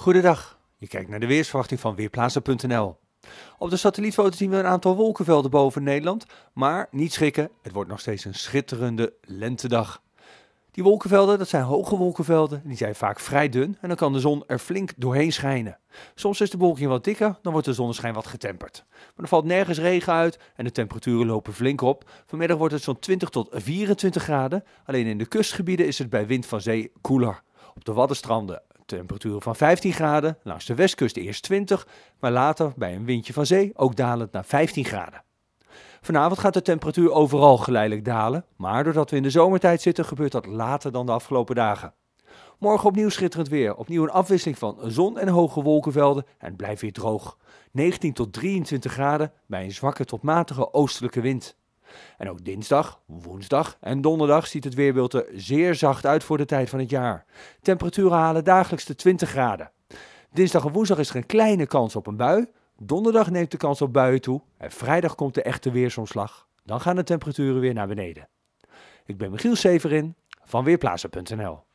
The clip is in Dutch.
Goedendag, je kijkt naar de weersverwachting van Weerplaatsen.nl. Op de satellietfoto zien we een aantal wolkenvelden boven Nederland, maar niet schrikken, het wordt nog steeds een schitterende lentedag. Die wolkenvelden, dat zijn hoge wolkenvelden, die zijn vaak vrij dun en dan kan de zon er flink doorheen schijnen. Soms is de wolking wat dikker, dan wordt de zonneschijn wat getemperd. Maar er valt nergens regen uit en de temperaturen lopen flink op. Vanmiddag wordt het zo'n 20 tot 24 graden, alleen in de kustgebieden is het bij wind van zee koeler. Op de Waddenstranden Temperaturen van 15 graden, langs de westkust eerst 20, maar later bij een windje van zee ook dalend naar 15 graden. Vanavond gaat de temperatuur overal geleidelijk dalen, maar doordat we in de zomertijd zitten gebeurt dat later dan de afgelopen dagen. Morgen opnieuw schitterend weer, opnieuw een afwisseling van zon en hoge wolkenvelden en blijft weer droog. 19 tot 23 graden bij een zwakke tot matige oostelijke wind. En ook dinsdag, woensdag en donderdag ziet het weerbeeld er zeer zacht uit voor de tijd van het jaar. Temperaturen halen dagelijks de 20 graden. Dinsdag en woensdag is er een kleine kans op een bui. Donderdag neemt de kans op buien toe. En vrijdag komt de echte weersomslag. Dan gaan de temperaturen weer naar beneden. Ik ben Michiel Severin van Weerplaatsen.nl